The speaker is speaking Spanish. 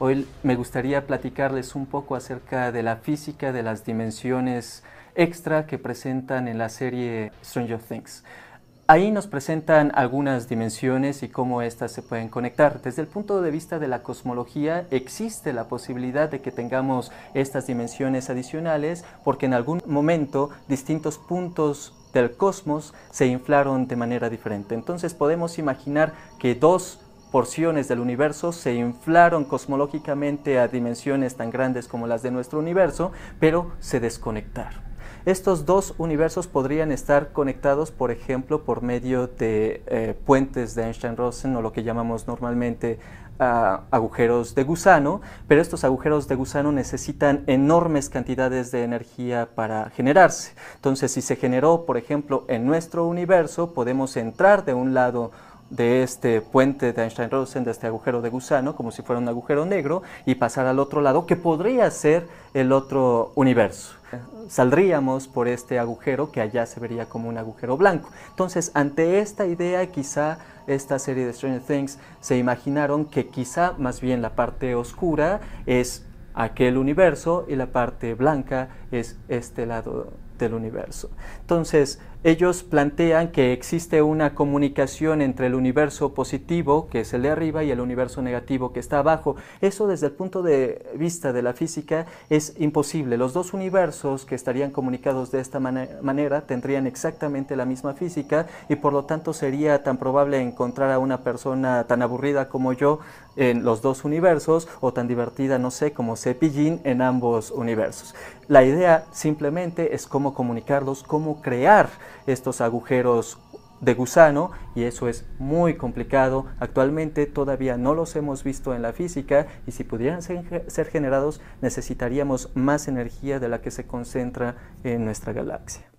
Hoy me gustaría platicarles un poco acerca de la física, de las dimensiones extra que presentan en la serie Stranger Things. Ahí nos presentan algunas dimensiones y cómo éstas se pueden conectar. Desde el punto de vista de la cosmología, existe la posibilidad de que tengamos estas dimensiones adicionales porque en algún momento distintos puntos del cosmos se inflaron de manera diferente. Entonces podemos imaginar que dos porciones del universo se inflaron cosmológicamente a dimensiones tan grandes como las de nuestro universo, pero se desconectaron. Estos dos universos podrían estar conectados, por ejemplo, por medio de eh, puentes de Einstein-Rosen o lo que llamamos normalmente ah, agujeros de gusano, pero estos agujeros de gusano necesitan enormes cantidades de energía para generarse. Entonces, si se generó, por ejemplo, en nuestro universo, podemos entrar de un lado de este puente de Einstein-Rosen, de este agujero de gusano, como si fuera un agujero negro, y pasar al otro lado, que podría ser el otro universo. Saldríamos por este agujero que allá se vería como un agujero blanco. Entonces, ante esta idea, quizá esta serie de Stranger Things se imaginaron que quizá más bien la parte oscura es aquel universo y la parte blanca es este lado del universo. Entonces, ellos plantean que existe una comunicación entre el universo positivo, que es el de arriba, y el universo negativo, que está abajo. Eso desde el punto de vista de la física es imposible. Los dos universos que estarían comunicados de esta manera tendrían exactamente la misma física y por lo tanto sería tan probable encontrar a una persona tan aburrida como yo en los dos universos o tan divertida, no sé, como Cepillín en ambos universos. La idea simplemente es cómo comunicarlos, cómo crear estos agujeros de gusano y eso es muy complicado. Actualmente todavía no los hemos visto en la física y si pudieran ser, generados necesitaríamos más energía de la que se concentra en nuestra galaxia.